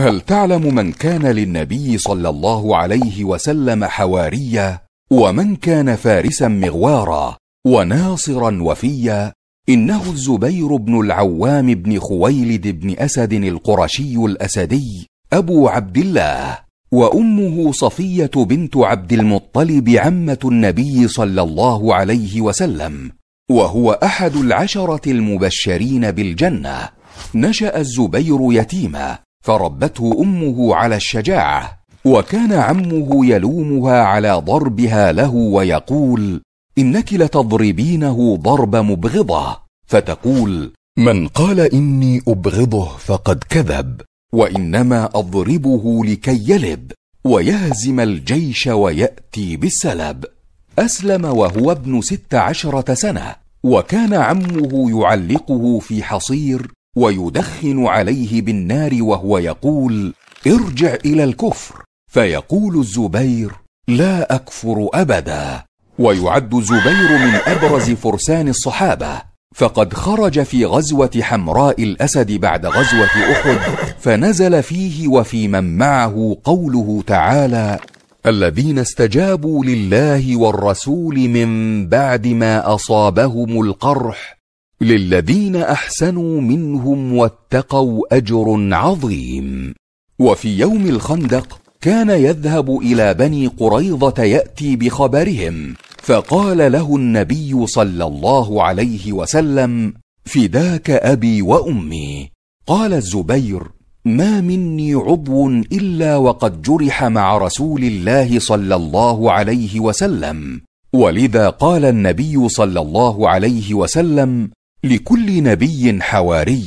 هل تعلم من كان للنبي صلى الله عليه وسلم حواريا ومن كان فارسا مغوارا وناصرا وفيا انه الزبير بن العوام بن خويلد بن اسد القرشي الاسدي ابو عبد الله وامه صفيه بنت عبد المطلب عمه النبي صلى الله عليه وسلم وهو احد العشره المبشرين بالجنه نشا الزبير يتيما فربته امه على الشجاعه وكان عمه يلومها على ضربها له ويقول انك لتضربينه ضرب مبغضه فتقول من قال اني ابغضه فقد كذب وانما اضربه لكي يلب ويهزم الجيش وياتي بالسلب اسلم وهو ابن ست عشره سنه وكان عمه يعلقه في حصير ويدخن عليه بالنار وهو يقول ارجع الى الكفر فيقول الزبير لا اكفر ابدا ويعد الزبير من ابرز فرسان الصحابه فقد خرج في غزوه حمراء الاسد بعد غزوه احد فنزل فيه وفي من معه قوله تعالى الذين استجابوا لله والرسول من بعد ما اصابهم القرح للذين احسنوا منهم واتقوا اجر عظيم وفي يوم الخندق كان يذهب الى بني قريظه ياتي بخبرهم فقال له النبي صلى الله عليه وسلم فداك ابي وامي قال الزبير ما مني عضو الا وقد جرح مع رسول الله صلى الله عليه وسلم ولذا قال النبي صلى الله عليه وسلم لكل نبي حواري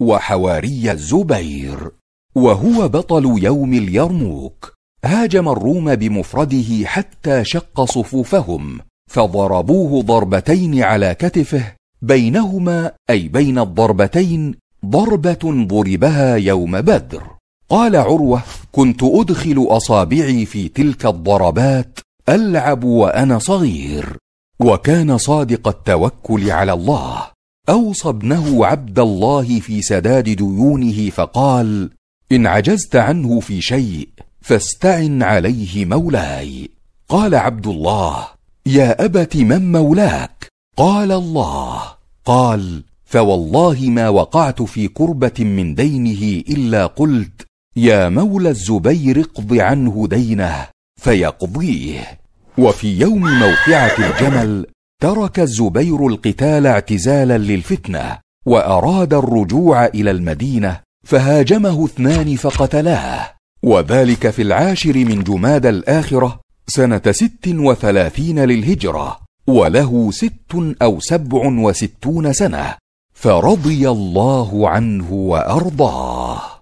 وحواري الزبير وهو بطل يوم اليرموك هاجم الروم بمفرده حتى شق صفوفهم فضربوه ضربتين على كتفه بينهما اي بين الضربتين ضربه ضربها يوم بدر قال عروه كنت ادخل اصابعي في تلك الضربات العب وانا صغير وكان صادق التوكل على الله اوصى ابنه عبد الله في سداد ديونه فقال ان عجزت عنه في شيء فاستعن عليه مولاي قال عبد الله يا ابت من مولاك قال الله قال فوالله ما وقعت في كربه من دينه الا قلت يا مولى الزبير اقض عنه دينه فيقضيه وفي يوم موقعه الجمل ترك الزبير القتال اعتزالا للفتنه واراد الرجوع الى المدينه فهاجمه اثنان فقتلاه وذلك في العاشر من جماد الاخره سنه ست وثلاثين للهجره وله ست او سبع وستون سنه فرضي الله عنه وارضاه